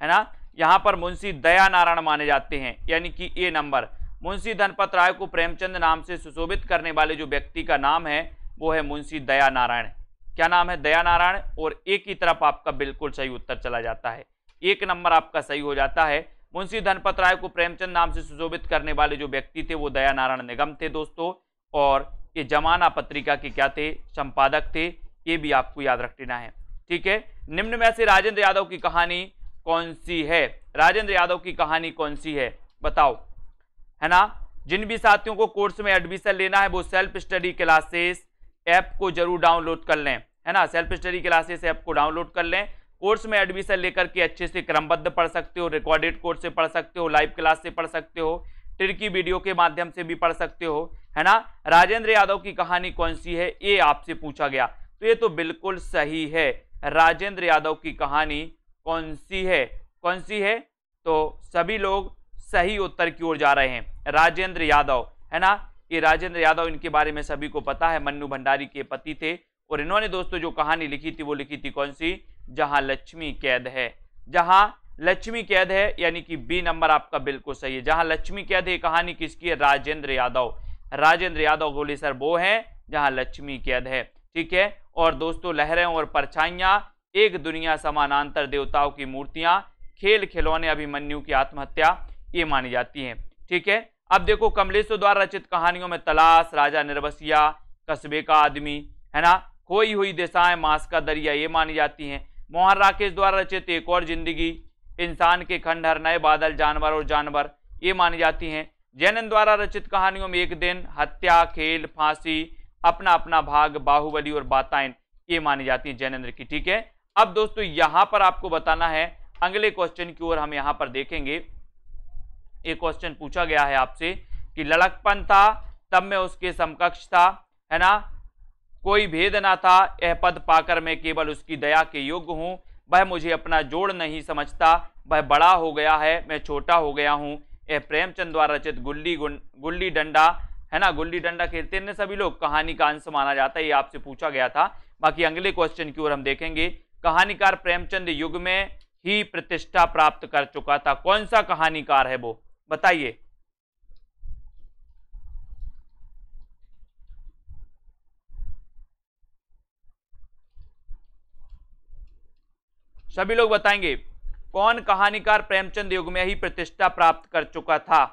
है ना यहाँ पर मुंशी दया नारायण माने जाते हैं यानी कि ए नंबर मुंशी धनपत राय को प्रेमचंद नाम से सुशोभित करने वाले जो व्यक्ति का नाम है वो है मुंशी दया नारायण क्या नाम है दया नारायण और एक ही तरफ आपका बिल्कुल सही उत्तर चला जाता है एक नंबर आपका सही हो जाता है मुंशी धनपत राय को प्रेमचंद नाम से सुशोभित करने वाले जो व्यक्ति थे वो दया नारायण निगम थे दोस्तों और ये जमाना पत्रिका के क्या थे संपादक थे ये भी आपको याद रख लेना है ठीक है निम्न में से राजेंद्र यादव की कहानी कौन सी है राजेंद्र यादव की कहानी कौन सी है बताओ है ना जिन भी साथियों को कोर्स में एडमिशन लेना है वो सेल्फ स्टडी क्लासेस ऐप को जरूर डाउनलोड कर लें है ना सेल्फ स्टडी क्लासेस ऐप को डाउनलोड कर लें कोर्स में एडमिशन लेकर के अच्छे से क्रमबद्ध पढ़ सकते हो रिकॉर्डेड कोर्स से पढ़ सकते हो लाइव क्लास से पढ़ सकते हो ट्रिकी वीडियो के माध्यम से भी पढ़ सकते हो है ना राजेंद्र यादव की कहानी कौन सी है ये आपसे पूछा गया तो ये तो बिल्कुल सही है राजेंद्र यादव की कहानी कौन सी है कौन सी है तो सभी लोग सही उत्तर की ओर जा रहे हैं राजेंद्र यादव है ना ये राजेंद्र यादव इनके बारे में सभी को पता है मन्नू भंडारी के पति थे और इन्होंने दोस्तों जो कहानी लिखी थी वो लिखी थी कौन सी जहां लक्ष्मी कैद है जहां लक्ष्मी कैद है यानी कि बी नंबर आपका बिल्कुल सही है जहां लक्ष्मी कैद है कहानी किसकी है राजेंद्र यादव राजेंद्र यादव गोली सर वो है जहां लक्ष्मी कैद है ठीक है और दोस्तों लहरें और परछाइयाँ एक दुनिया समानांतर देवताओं की मूर्तियाँ खेल खिलौने अभिमन्यु की आत्महत्या ये मानी जाती हैं ठीक है अब देखो कमलेश्वर द्वारा रचित कहानियों में तलाश राजा निर्वसिया कस्बे का आदमी है ना खोई हुई दिशाएं मांस का दरिया ये मानी जाती हैं मोहन राकेश द्वारा रचित एक और जिंदगी इंसान के खंडहर नए बादल जानवर और जानवर ये मानी जाती हैं जैनन द्वारा रचित कहानियों में एक दिन हत्या खेल फांसी अपना अपना भाग बाहुबली और बातायन ये मानी जाती है जैनेन्द्र की ठीक है अब दोस्तों यहाँ पर आपको बताना है अगले क्वेश्चन की ओर हम यहाँ पर देखेंगे एक क्वेश्चन पूछा गया है आपसे कि लड़कपन था तब मैं उसके समकक्ष था है ना कोई भेद ना था यह पद पाकर मैं केवल उसकी दया के योग्य हूँ वह मुझे अपना जोड़ नहीं समझता वह बड़ा हो गया है मैं छोटा हो गया हूँ यह प्रेमचंद द्वारा रचित गुल्ली गुल्ली डंडा है ना गुल्ली डंडा खेलते हैं सभी लोग कहानी का अंश माना जाता है ये आपसे पूछा गया था बाकी अगले क्वेश्चन की ओर हम देखेंगे कहानीकार प्रेमचंद युग में ही प्रतिष्ठा प्राप्त कर चुका था कौन सा कहानीकार है वो बताइए सभी लोग बताएंगे कौन कहानीकार प्रेमचंद युग में ही प्रतिष्ठा प्राप्त कर चुका था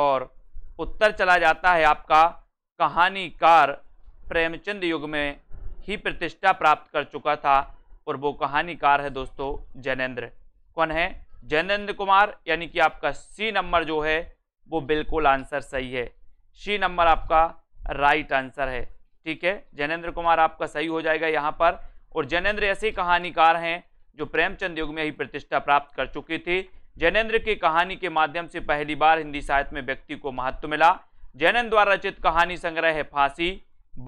और उत्तर चला जाता है आपका कहानीकार प्रेमचंद युग में ही प्रतिष्ठा प्राप्त कर चुका था और वो कहानीकार है दोस्तों जैनेन्द्र कौन है जैनेन्द्र कुमार यानी कि आपका सी नंबर जो है वो बिल्कुल आंसर सही है सी नंबर आपका राइट आंसर है ठीक है जैनेन्द्र कुमार आपका सही हो जाएगा यहाँ पर और जैनेन्द्र ऐसे कहानीकार हैं जो प्रेमचंद युग में ही प्रतिष्ठा प्राप्त कर चुकी थी जैनेन्द्र की कहानी के माध्यम से पहली बार हिंदी साहित्य में व्यक्ति को महत्व मिला जैनेन्द्र द्वारा रचित कहानी संग्रह है फांसी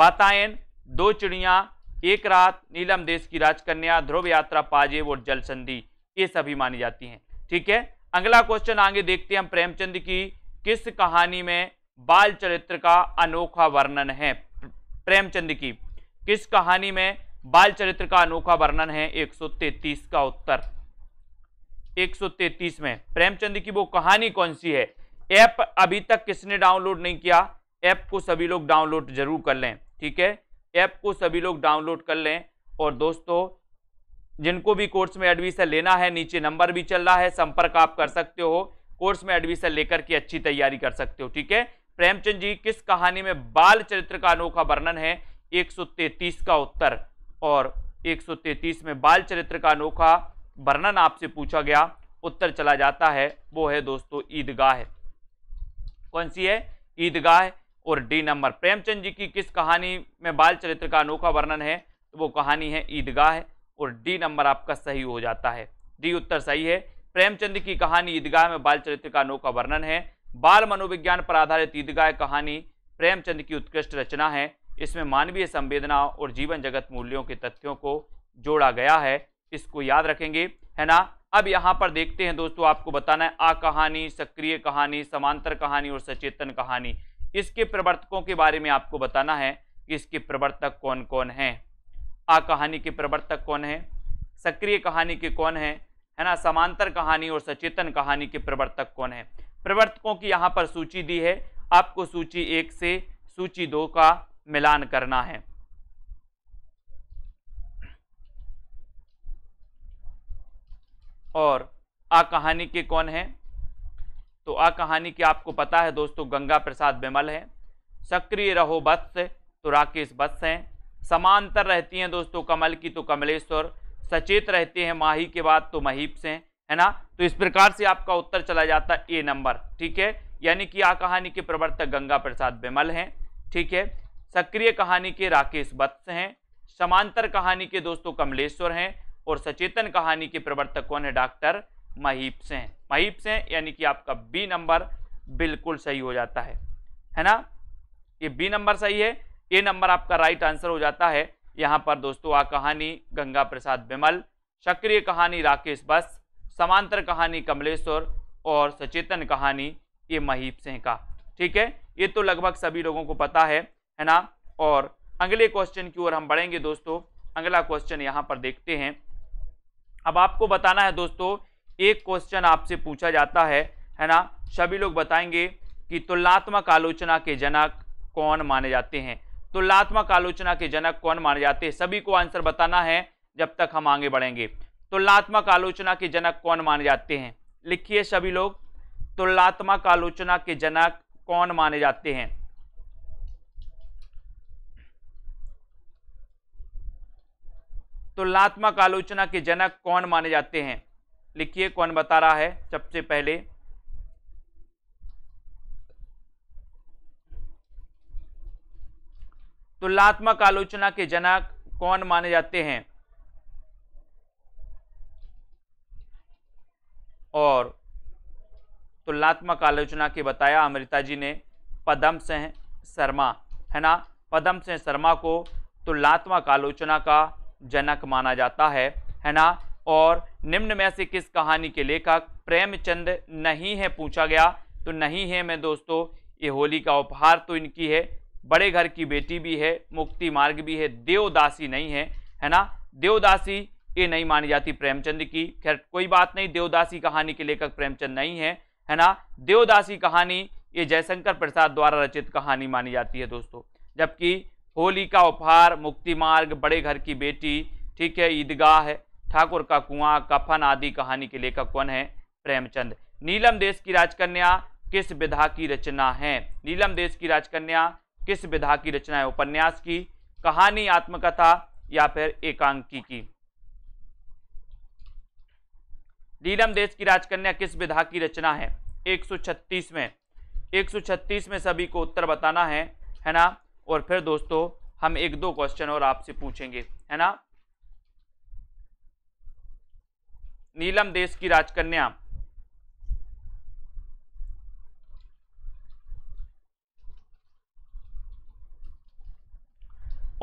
बातायन दो चिड़िया एक रात नीलम देश की राजकन्या ध्रुव यात्रा पाजेब और जल संधि ये सभी मानी जाती हैं ठीक है अगला क्वेश्चन आगे देखते हैं हम प्रेमचंद की किस कहानी में बाल चरित्र का अनोखा वर्णन है प्रेमचंद की किस कहानी में बाल चरित्र का अनोखा वर्णन है 133 का उत्तर 133 में प्रेमचंद की वो कहानी कौन सी है ऐप अभी तक किसने डाउनलोड नहीं किया ऐप को सभी लोग डाउनलोड जरूर कर लें ठीक है ऐप को सभी लोग डाउनलोड कर लें और दोस्तों जिनको भी कोर्स में एडमिशन लेना है नीचे नंबर भी चल रहा है संपर्क आप कर सकते हो कोर्स में एडमिशन लेकर के अच्छी तैयारी कर सकते हो ठीक है प्रेमचंद जी किस कहानी में बाल चरित्र का अनोखा वर्णन है एक का उत्तर और एक में बाल चरित्र का अनोखा वर्णन आपसे पूछा गया उत्तर चला जाता है वो है दोस्तों ईदगाह कौन सी है ईदगाह और डी नंबर प्रेमचंद जी की किस कहानी में बाल चरित्र का अनोखा वर्णन है तो वो कहानी है ईदगाह है और डी नंबर आपका सही हो जाता है डी उत्तर सही है प्रेमचंद की कहानी ईदगाह में बाल चरित्र का अनोखा वर्णन है बाल मनोविज्ञान पर आधारित ईदगाह कहानी प्रेमचंद की उत्कृष्ट रचना है इसमें मानवीय संवेदना और जीवन जगत मूल्यों के तथ्यों को जोड़ा गया है इसको याद रखेंगे है ना अब यहाँ पर देखते हैं दोस्तों आपको बताना है आ कहानी सक्रिय कहानी समांतर कहानी और सचेतन कहानी इसके प्रवर्तकों के बारे में आपको बताना है कि इसके प्रवर्तक कौन कौन हैं आ कहानी के प्रवर्तक कौन हैं सक्रिय कहानी के कौन हैं है ना समांतर कहानी और सचेतन कहानी के प्रवर्तक कौन है प्रवर्तकों की यहाँ पर सूची दी है आपको सूची एक से सूची दो का मिलान करना है और आ कहानी के कौन हैं तो आ कहानी की आपको पता है दोस्तों गंगा प्रसाद बेमल हैं सक्रिय रहो बत्स तो राकेश बत्स हैं समांतर रहती हैं दोस्तों कमल की तो कमलेश्वर सचेत रहते हैं माही के बाद तो महीप से है ना तो इस प्रकार से आपका उत्तर चला जाता है ए नंबर ठीक है यानी कि आ कहानी के प्रवर्तक गंगा प्रसाद बेमल हैं ठीक है सक्रिय कहानी के राकेश बत्स हैं समांतर कहानी के दोस्तों कमलेश्वर हैं और सचेतन कहानी के प्रवर्तक कौन है डॉक्टर महीप से हैं महीप से हैं यानी कि आपका बी नंबर बिल्कुल सही हो जाता है है ना ये बी नंबर सही है ए नंबर आपका राइट आंसर हो जाता है यहाँ पर दोस्तों आ कहानी गंगा प्रसाद बिमल सक्रिय कहानी राकेश बस समांतर कहानी कमलेश्वर और सचेतन कहानी ये महीप सिंह का ठीक है ये तो लगभग सभी लोगों को पता है है ना और अगले क्वेश्चन की ओर हम बढ़ेंगे दोस्तों अगला क्वेश्चन यहाँ पर देखते हैं अब आपको बताना है दोस्तों एक क्वेश्चन आपसे पूछा जाता है है ना सभी लोग बताएंगे कि तुलनात्मक आलोचना के जनक कौन माने जाते हैं तुलनात्मक आलोचना के जनक कौन माने जाते हैं सभी को आंसर बताना है जब तक हम आगे बढ़ेंगे तुलनात्मक आलोचना के जनक कौन माने जाते हैं लिखिए सभी लोग तुलनात्मक आलोचना के जनक कौन माने जाते हैं तुलनात्मक आलोचना के जनक कौन माने जाते हैं लिखिए कौन बता रहा है सबसे पहले तुलनात्मक आलोचना के जनक कौन माने जाते हैं और तुलनात्मक आलोचना के बताया अमृता जी ने पदम सिंह शर्मा है ना पदम सिंह शर्मा को तुलनात्मक आलोचना का जनक माना जाता है है ना और निम्न में से किस कहानी के लेखक प्रेमचंद नहीं है पूछा गया तो नहीं है मैं दोस्तों ये होली का उपहार तो इनकी है बड़े घर की बेटी भी है मुक्ति मार्ग भी है देवदासी नहीं है है ना देवदासी ये नहीं मानी जाती प्रेमचंद की खैर कोई बात नहीं देवदासी कहानी के लेखक प्रेमचंद नहीं है है ना देवदासी कहानी ये जयशंकर प्रसाद द्वारा रचित कहानी मानी जाती है दोस्तों जबकि होली का उपहार मुक्ति मार्ग बड़े घर की बेटी ठीक है ईदगाह है ठाकुर का कुआं कफन आदि कहानी के लेखक कौन है प्रेमचंद नीलम देश की राजकन्या किस विधा की रचना है नीलम देश की राजकन्या किस विधा की रचना है उपन्यास की कहानी आत्मकथा या फिर एकांकी की नीलम देश की राजकन्या किस विधा की रचना है 136 में 136 में सभी को उत्तर बताना है है ना और फिर दोस्तों हम एक दो क्वेश्चन और आपसे पूछेंगे है ना नीलम देश की राजकन्या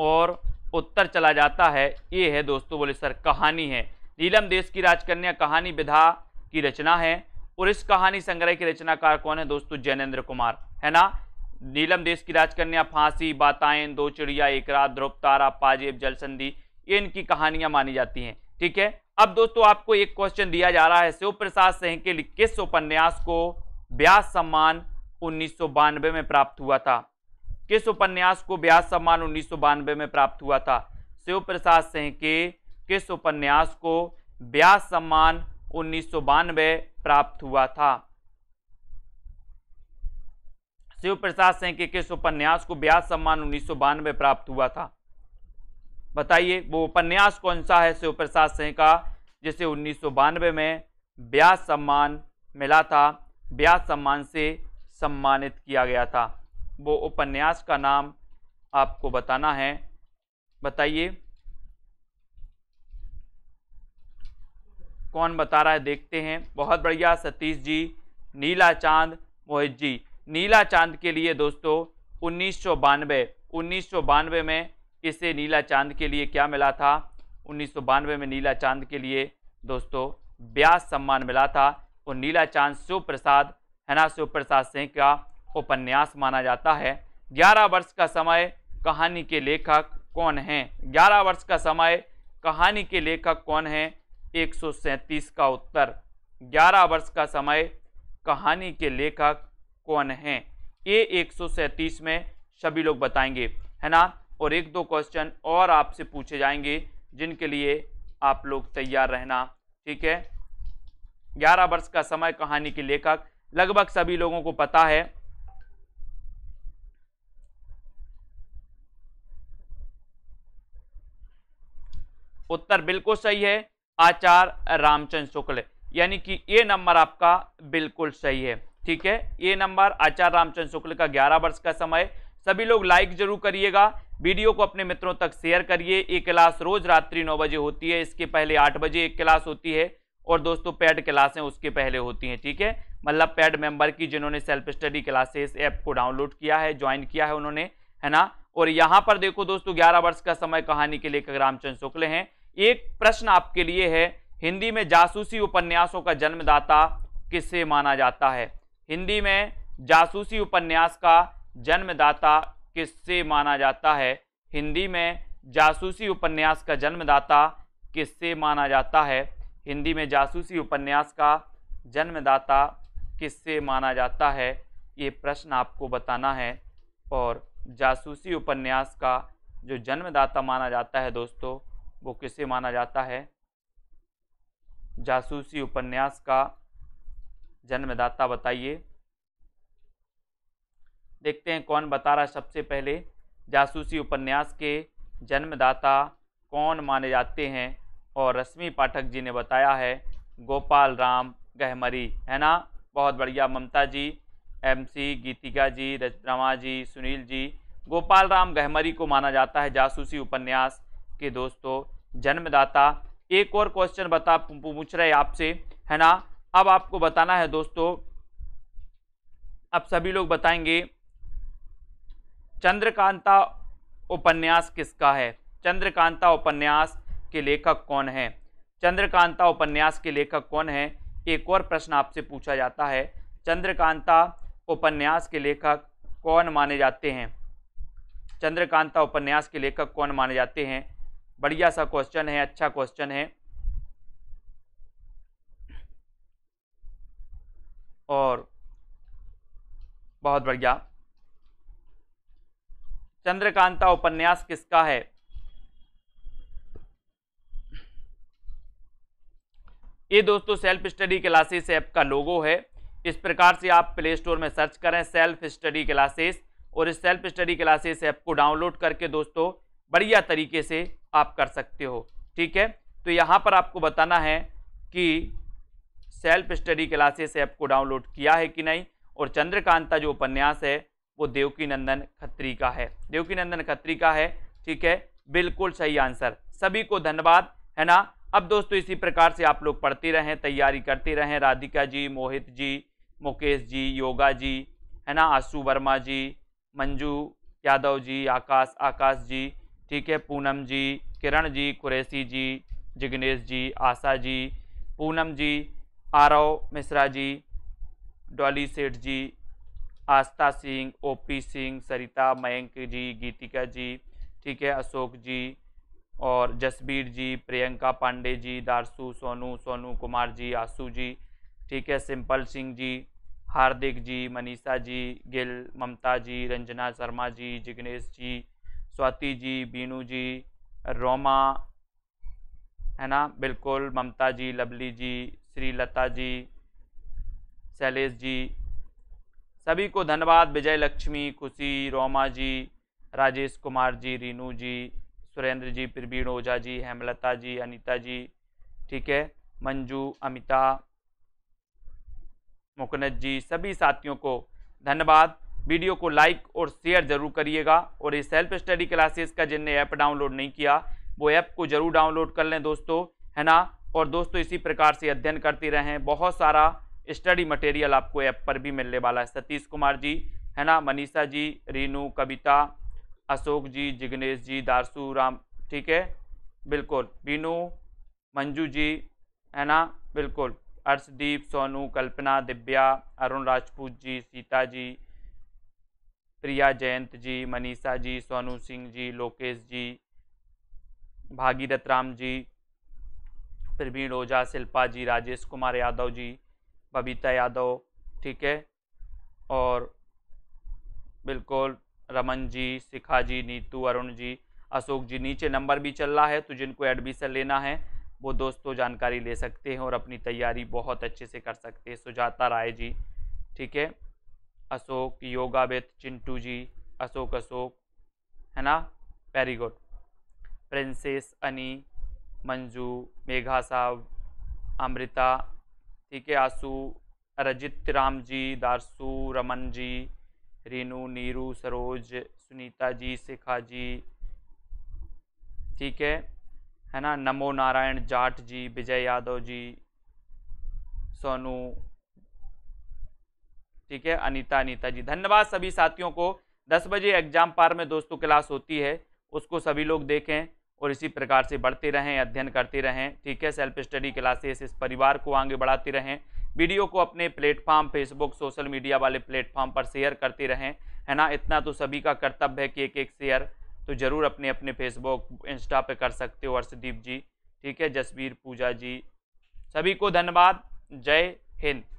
और उत्तर चला जाता है ये है दोस्तों बोले सर कहानी है नीलम देश की राजकन्या कहानी विधा की रचना है और इस कहानी संग्रह के रचनाकार कौन है दोस्तों जैनेन्द्र कुमार है ना नीलम देश की राजकन्या फांसी बातायन दो चिड़िया एक रात ध्रुव तारा पाजेब जलसंधि ये इनकी कहानियां मानी जाती हैं ठीक है अब दोस्तों आपको एक क्वेश्चन दिया जा रहा है शिव प्रसाद सिंह के किस उपन्यास को ब्यास सम्मान उन्नीस में प्राप्त हुआ था किस उपन्यास को ब्यास सम्मान उन्नीस में प्राप्त हुआ था शिव प्रसाद सिंह के किस उपन्यास को ब्यास सम्मान उन्नीस प्राप्त हुआ था शिव प्रसाद सिंह के किस उपन्यास को ब्यास सम्मान उन्नीस प्राप्त हुआ था बताइए वो उपन्यास कौन सा है शिव प्रसाद सिंह का जिसे उन्नीस में ब्यास सम्मान मिला था ब्यास सम्मान से सम्मानित किया गया था वो उपन्यास का नाम आपको बताना है बताइए कौन बता रहा है देखते हैं बहुत बढ़िया सतीश जी नीला चांद मोहित जी नीला चांद के लिए दोस्तों उन्नीस सौ बानवे उन्नीस सौ बानवे में इसे नीला चांद के लिए क्या मिला था उन्नीस में नीला चांद के लिए दोस्तों ब्यास सम्मान मिला था और नीला चांद शिव प्रसाद है ना शिव प्रसाद सिंह का उपन्यास माना जाता है 11 वर्ष का समय कहानी के लेखक कौन हैं 11 वर्ष का समय कहानी के लेखक कौन हैं एक का उत्तर 11 वर्ष का समय कहानी के लेखक कौन हैं ये एक में सभी लोग बताएंगे है ना और एक दो क्वेश्चन और आपसे पूछे जाएंगे जिनके लिए आप लोग तैयार रहना ठीक है ग्यारह वर्ष का समय कहानी के लेखक लगभग सभी लोगों को पता है उत्तर बिल्कुल सही है आचार रामचंद्र शुक्ल यानी कि ये नंबर आपका बिल्कुल सही है ठीक है ये नंबर आचार रामचंद्र शुक्ल का 11 वर्ष का समय सभी लोग लाइक जरूर करिएगा वीडियो को अपने मित्रों तक शेयर करिए एक क्लास रोज रात्रि नौ बजे होती है इसके पहले आठ बजे एक क्लास होती है और दोस्तों पैड क्लासें उसके पहले होती हैं ठीक है मतलब पैड मेंबर की जिन्होंने सेल्फ स्टडी क्लासेस ऐप को डाउनलोड किया है ज्वाइन किया है उन्होंने है ना और यहाँ पर देखो दोस्तों ग्यारह वर्ष का समय कहानी के लेखक रामचंद्र शुक्ल हैं एक प्रश्न आपके लिए है हिंदी में जासूसी उपन्यासों का जन्मदाता किससे माना जाता है हिंदी में जासूसी उपन्यास का जन्मदाता किससे माना जाता है हिंदी में जासूसी उपन्यास का जन्मदाता किससे माना जाता है हिंदी में जासूसी उपन्यास का जन्मदाता किससे माना जाता है ये प्रश्न आपको बताना है और जासूसी उपन्यास का जो जन्मदाता माना जाता है दोस्तों वो किससे माना जाता है जासूसी उपन्यास का जन्मदाता बताइए देखते हैं कौन बता रहा है सबसे पहले जासूसी उपन्यास के जन्मदाता कौन माने जाते हैं और रश्मि पाठक जी ने बताया है गोपाल राम गहमरी है ना बहुत बढ़िया ममता जी एमसी गीतिका जी रमा जी सुनील जी गोपाल राम गहमरी को माना जाता है जासूसी उपन्यास के दोस्तों जन्मदाता एक और क्वेश्चन बता पूछ रहे आपसे है ना अब आपको बताना है दोस्तों अब सभी लोग बताएंगे चंद्रकांता उपन्यास किसका है चंद्रकांता उपन्यास के लेखक कौन है चंद्रकांता उपन्यास के लेखक कौन है एक और प्रश्न आपसे पूछा जाता है चंद्रकांता उपन्यास के लेखक कौन माने जाते हैं चंद्रकांता उपन्यास के लेखक कौन माने जाते हैं बढ़िया सा क्वेश्चन है अच्छा क्वेश्चन है और बहुत बढ़िया चंद्रकांता उपन्यास किसका है ये दोस्तों सेल्फ स्टडी क्लासेस ऐप का लोगो है इस प्रकार से आप प्ले स्टोर में सर्च करें सेल्फ स्टडी क्लासेस और इस सेल्फ स्टडी क्लासेस ऐप को डाउनलोड करके दोस्तों बढ़िया तरीके से आप कर सकते हो ठीक है तो यहाँ पर आपको बताना है कि सेल्फ स्टडी क्लासेस ऐप को डाउनलोड किया है कि नहीं और चंद्रकांता जो उपन्यास है वो देवकी नंदन खत्री का है देवकी नंदन खत्री का है ठीक है बिल्कुल सही आंसर सभी को धन्यवाद है ना अब दोस्तों इसी प्रकार से आप लोग पढ़ते रहें तैयारी करते रहें राधिका जी मोहित जी मुकेश जी योगा जी है ना आशु वर्मा जी मंजू यादव जी आकाश आकाश जी ठीक है पूनम जी किरण जी कुरैसी जी जिग्नेश जी आशा जी पूनम जी आरव मिश्रा जी डॉली सेठ जी आस्था सिंह ओपी सिंह सरिता मयंक जी गीतिका जी ठीक है अशोक जी और जसबीर जी प्रियंका पांडे जी दारसू सोनू सोनू कुमार जी आसू जी ठीक है सिंपल सिंह जी हार्दिक जी मनीषा जी गिल ममता जी रंजना शर्मा जी जिग्नेश जी स्वाति जी बीनू जी रोमा है ना बिल्कुल ममता जी लवली जी श्रीलता जी शैलेश जी सभी को धन्यवाद विजय लक्ष्मी खुशी रोमा जी राजेश कुमार जी रीनू जी सुरेंद्र जी प्रवीण ओझा जी हेमलता जी अनीता जी ठीक है मंजू अमिता मुकुनद जी सभी साथियों को धन्यवाद वीडियो को लाइक और शेयर ज़रूर करिएगा और ये सेल्फ स्टडी क्लासेस का जिनने ऐप डाउनलोड नहीं किया वो ऐप को ज़रूर डाउनलोड कर लें दोस्तों है ना और दोस्तों इसी प्रकार से अध्ययन करते रहें बहुत सारा स्टडी मटेरियल आपको ऐप पर भी मिलने वाला है सतीश कुमार जी है ना मनीषा जी रीनू कविता अशोक जी जिग्नेश जी दारसू राम ठीक है बिल्कुल बीनू मंजू जी है ना बिल्कुल अर्शदीप सोनू कल्पना दिव्या अरुण राजपूत जी सीता जी प्रिया जयंत जी मनीषा जी सोनू सिंह जी लोकेश जी भागीरथ राम जी प्रवीण ओझा शिल्पा जी राजेश कुमार यादव जी बबीता यादव ठीक है और बिल्कुल रमन जी शिखा जी नीतू अरुण जी अशोक जी नीचे नंबर भी चल रहा है तो जिनको एडमिशन लेना है वो दोस्तों जानकारी ले सकते हैं और अपनी तैयारी बहुत अच्छे से कर सकते हैं सुजाता राय जी ठीक है अशोक योगाविद चिंटू जी अशोक अशोक है ना वेरी गुड प्रिंसेस अनी मंजू मेघा साहब अमृता ठीक है आंसू रजित राम जी दारसू रमन जी रीनू नीरू सरोज सुनीता जी शिखा जी ठीक है है ना नमो नारायण जाट जी विजय यादव जी सोनू ठीक है अनीता अनीता जी धन्यवाद सभी साथियों को दस बजे एग्जाम पार में दोस्तों क्लास होती है उसको सभी लोग देखें और इसी प्रकार से बढ़ते रहें अध्ययन करते रहें ठीक है सेल्फ स्टडी क्लासेस इस परिवार को आगे बढ़ाते रहें वीडियो को अपने प्लेटफॉर्म फेसबुक सोशल मीडिया वाले प्लेटफॉर्म पर शेयर करते रहें है ना इतना तो सभी का कर्तव्य है कि एक एक शेयर तो ज़रूर अपने अपने फेसबुक इंस्टा पे कर सकते हो अर्षदीप जी ठीक है जसवीर पूजा जी सभी को धन्यवाद जय हिंद